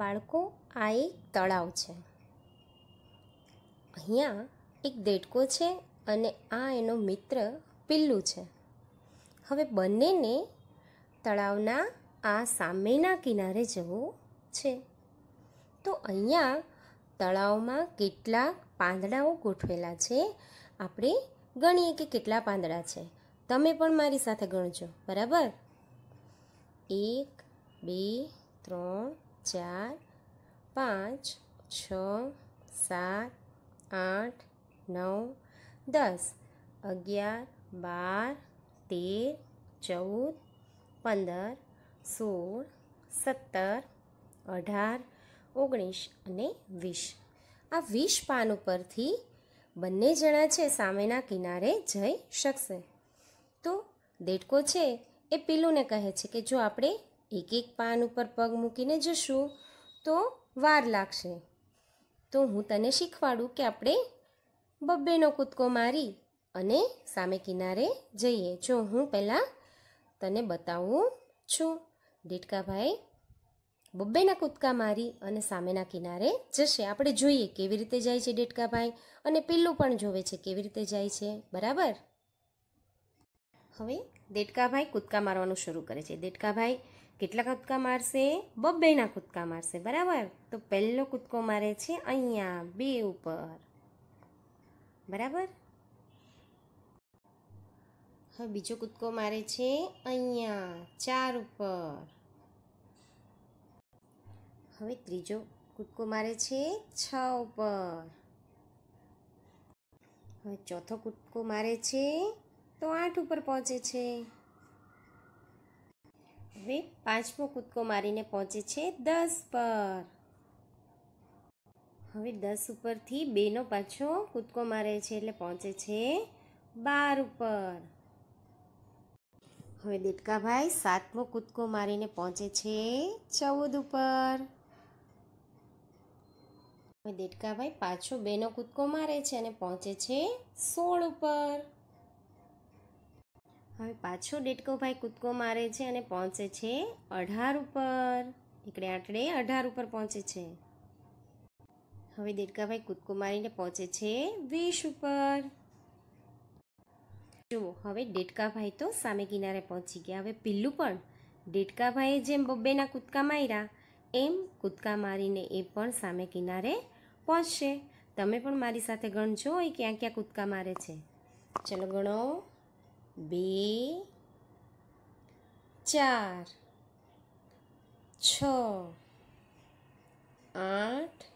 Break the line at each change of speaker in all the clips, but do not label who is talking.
બાળકો આ એક તળાવ છે અહીંયા એક દેડકો છે અને આ એનો મિત્ર પિલ્લું છે હવે બંનેને તળાવના આ સામેના કિનારે જવું છે તો અહીંયા તળાવમાં કેટલા પાંદડાઓ ગોઠવેલા છે આપણે ગણીએ કે કેટલા પાંદડા છે તમે પણ મારી સાથે ગણજો બરાબર એક બે ત્રણ ચાર પાંચ છ સાત આઠ નવ દસ અગિયાર બાર તેર ચૌદ પંદર સોળ સત્તર અઢાર ઓગણીસ અને વીસ આ વીસ પાન ઉપરથી બંને જણા છે સામેના કિનારે જઈ શકશે તો દેડકો છે એ પીલુંને કહે છે કે જો આપણે એક એક પાન ઉપર પગ મૂકીને જશું તો વાર લાગશે તો હું તને શીખવાડું કે આપણે બબ્બેનો કૂદકો મારી અને સામે કિનારે જઈએ જો હું પહેલાં તને બતાવું છું દેડકાભાઈ બબ્બેના કૂદકા મારી અને સામેના કિનારે જશે આપણે જોઈએ કેવી રીતે જાય છે દેડકાભાઈ અને પેલું પણ જોવે છે કેવી રીતે જાય છે બરાબર હવે દેટકાભાઈ કૂદકા મારવાનું શરૂ કરે છે દેટકાભાઈ કેટલા કૂદકા મારશે બબ્બેના કૂદકા મારશે બરાબર તો પહેલો કૂદકો મારે છે અહીંયા બે ઉપર બરાબર હવે બીજો કૂદકો મારે છે અહીંયા ચાર ઉપર હવે ત્રીજો કૂદકો મારે છે છ ઉપર હવે ચોથો કૂદકો મારે છે તો આઠ ઉપર પહોંચે છે હવે પાંચમો કૂદકો મારીને પહોંચે છે દસ પર હવે દસ ઉપરથી બેનો પાછો કૂદકો મારે છે એટલે પહોંચે છે બાર ઉપર હવે દેટકાભાઈ સાતમો કૂદકો મારીને પહોંચે છે ચૌદ ઉપર હવે દેટકાભાઈ પાછો બેનો કૂદકો મારે છે અને પહોંચે છે સોળ ઉપર હવે પાછો ડેટકોભાઈ કૂદકો મારે છે અને પહોંચે છે અઢાર ઉપર એકડે આટડે અઢાર ઉપર પહોંચે છે હવે દેડકાભાઈ કૂદકો મારીને પહોંચે છે વીસ ઉપર જુઓ હવે ડેટકાભાઈ તો સામે કિનારે પહોંચી ગયા હવે પિલ્લું પણ ડેટકાભાઈએ જેમ બબ્બેના કૂદકા માર્યા એમ કૂદકા મારીને એ પણ સામે કિનારે પહોંચશે તમે પણ મારી સાથે ગણજો એ ક્યાં ક્યાં કૂદકા મારે છે ચલો ગણો બે ચાર છ આઠ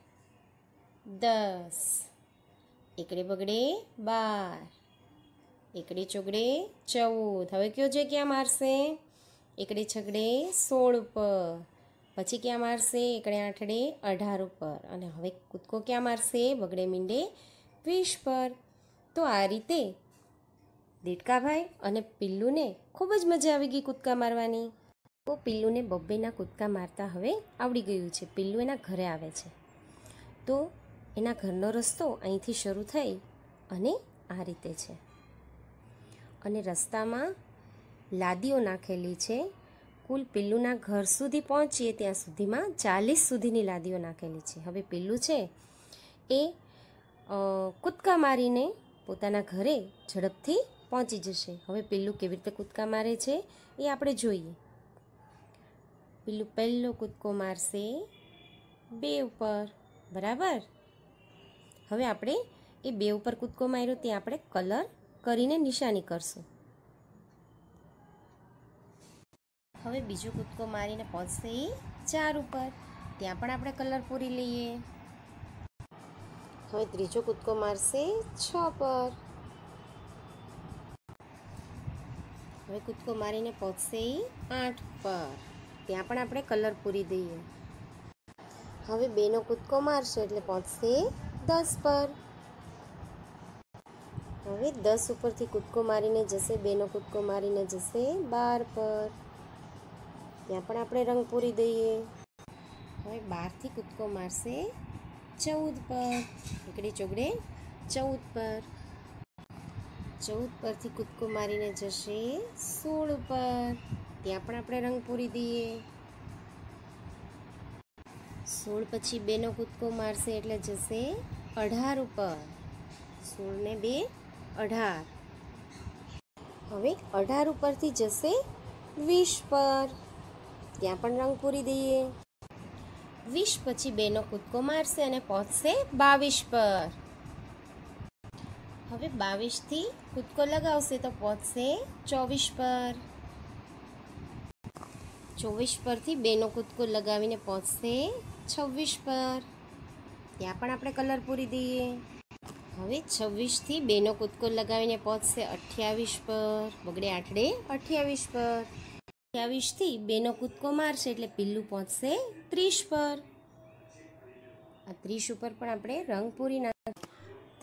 દસ એકડે બગડે બાર એકડે ચોગડે ચૌદ હવે કયો છે ક્યાં મારશે એકડે છગડે સોળ ઉપર પછી ક્યાં મારશે એકડે આઠડે અઢાર ઉપર અને હવે કૂદકો ક્યાં મારશે બગડે મીંડે વીસ પર તો આ રીતે દેડકાભાઈ અને પિલ્લુને ખૂબ જ મજા આવી ગઈ કૂદકા મારવાની તો પિલ્લુને બબ્બેના કૂદકા મારતા હવે આવડી ગયું છે પિલ્લુ એના ઘરે આવે છે તો એના ઘરનો રસ્તો અહીંથી શરૂ થઈ અને આ રીતે છે અને રસ્તામાં લાદીઓ નાખેલી છે કુલ પિલ્લુના ઘર સુધી પહોંચીએ ત્યાં સુધીમાં ચાલીસ સુધીની લાદીઓ નાખેલી છે હવે પિલ્લુ છે એ કૂદકા મારીને પોતાના ઘરે ઝડપથી પહોંચી જશે હવે પિલ્લું કેવી રીતે કૂદકા મારે છે એ આપણે જોઈએ પિલ્લું પહેલો કૂદકો મારશે બે ઉપર બરાબર હવે આપણે એ બે ઉપર કૂદકો માર્યો તે આપણે કલર કરીને નિશાની કરશું હવે બીજો કૂદકો મારીને પહોંચશે એ ચાર ઉપર ત્યાં પણ આપણે કલર પૂરી લઈએ હવે ત્રીજો કૂદકો મારશે છ પર હવે કૂદકો મારીને પહોંચશે એ આઠ પર ત્યાં પણ આપણે કલર પૂરી દઈએ હવે બેનો કૂદકો મારશે એટલે પહોંચશે દસ પર હવે દસ ઉપરથી કૂદકો મારીને જશે બેનો કૂદકો મારીને જશે બાર પર ત્યાં પણ આપણે રંગ પૂરી દઈએ હવે બારથી કૂદકો મારશે ચૌદ પર એકડી ચોગડે ચૌદ પર ચૌદ પરથી કૂદકો મારીને જશે સોળ ઉપર ત્યાં પણ આપણે રંગ પૂરી દઈએ સોળ પછી બેનો કૂદકો મારશે એટલે જશે અઢાર ઉપર સોળ ને બે અઢાર હવે અઢાર ઉપરથી જશે વીસ પર ત્યાં પણ રંગ પૂરી દઈએ વીસ પછી બેનો કૂદકો મારશે અને પહોંચશે બાવીસ પર હવે બાવીસથી કૂદકો લગાવશે તો પહોંચશે ચોવીસ પર ચોવીસ પરથી બેનો કૂદકો લગાવીને પહોંચશે છવ્વીસ પર ત્યાં પણ આપણે કલર પૂરી દઈએ હવે છવ્વીસથી બેનો કૂદકો લગાવીને પહોંચશે અઠ્યાવીસ પર બગડે આઠડે અઠ્યાવીસ પર અઠ્યાવીસથી બેનો કૂદકો મારશે એટલે પીલું પહોંચશે ત્રીસ પર આ ત્રીસ ઉપર પણ આપણે રંગ પૂરી નાખ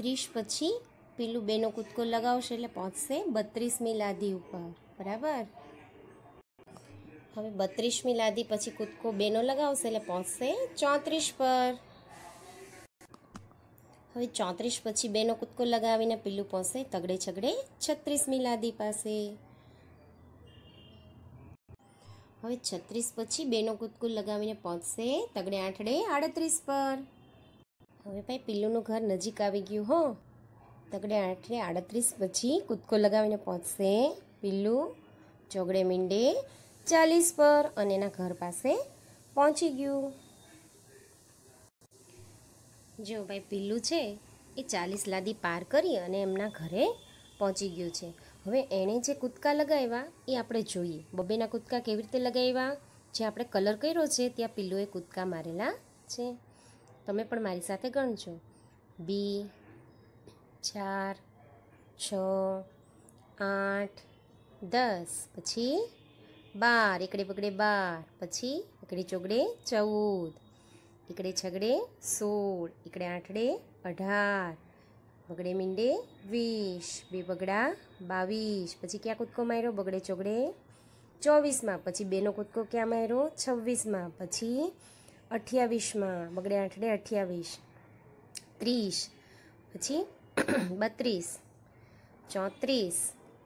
ત્રીસ પછી પીલું બેનો કૂદકો લગાવશે એટલે પહોંચશે બત્રીસમી લાદી ઉપર બરાબર હવે બત્રીસમી લાદી પછી કૂદકો બેનો લગાવશે એટલે પહોંચશે ચોત્રીસ પર હવે ચોત્રીસ પછી બેનો કૂદકો લગાવીને પીલું પહોંચશે તગડે છગડે છત્રીસમી લાદી પાસે હવે છત્રીસ પછી બેનો કૂદકો લગાવીને પહોંચશે તગડે આઠડે આડત્રીસ પર હવે ભાઈ પીલુંનું ઘર નજીક આવી ગયું હો તગડે આઠને આડત્રીસ પછી કૂદકો લગાવીને પહોંચશે પિલ્લુ ચોગડે મીંડે ચાલીસ પર અને એના ઘર પાસે પહોંચી ગયું જો ભાઈ પિલ્લુ છે એ ચાલીસ લાદી પાર કરી અને એમના ઘરે પહોંચી ગયું છે હવે એણે જે કૂદકા લગાવ્યા એ આપણે જોઈએ બબેના કૂદકા કેવી રીતે લગાવ્યા જે આપણે કલર કર્યો છે ત્યાં પિલ્લુએ કૂદકા મારેલા છે તમે પણ મારી સાથે ગણજો બી ચાર છ આઠ દસ પછી બાર એકડે પકડે બાર પછી એકડે ચોગડે ચૌદ એકડે છગડે સોળ એકડે આઠડે અઢાર બગડે મીંડે વીસ બે બગડા બાવીસ પછી ક્યાં કૂદકો માર્યો બગડે ચોગડે ચોવીસમાં પછી બેનો કૂદકો ક્યાં માર્યો છવ્વીસમાં પછી અઠ્યાવીસમાં બગડે આઠડે અઠ્યાવીસ ત્રીસ પછી બત્રીસ ચોત્રીસ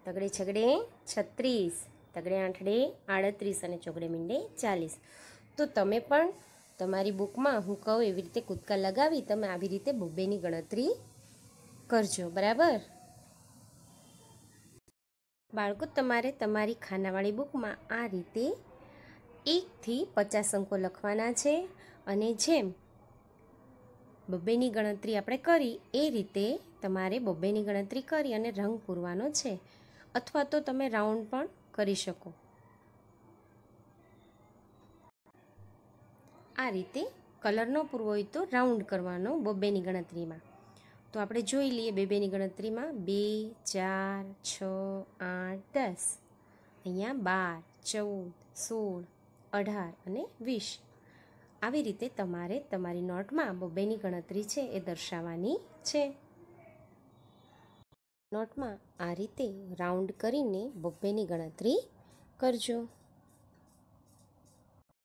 તગડે છગડે છત્રીસ તગડે આઠડે આડત્રીસ અને ચોગડે મીંડે ચાલીસ તો તમે પણ તમારી બુકમાં હું કહું એવી રીતે કૂદકા લગાવી તમે આવી રીતે બુબ્બેની ગણતરી કરજો બરાબર બાળકો તમારે તમારી ખાનાવાળી બુકમાં આ રીતે એકથી પચાસ અંકો લખવાના છે અને જેમ બબ્બેની ગણતરી આપણે કરી એ રીતે તમારે બબ્બેની ગણતરી કરી અને રંગ પૂરવાનો છે અથવા તો તમે રાઉન્ડ પણ કરી શકો આ રીતે કલરનો પૂરવો હોય તો રાઉન્ડ કરવાનો બબ્બેની ગણતરીમાં તો આપણે જોઈ લઈએ બે ગણતરીમાં બે ચાર છ આઠ દસ અહીંયા બાર ચૌદ સોળ અઢાર અને વીસ આવી રીતે તમારે તમારી નોટમાં બબ્બેની ગણતરી છે એ દર્શાવવાની છે નોટમાં આ રીતે રાઉન્ડ કરીને બબ્બેની ગણતરી કરજો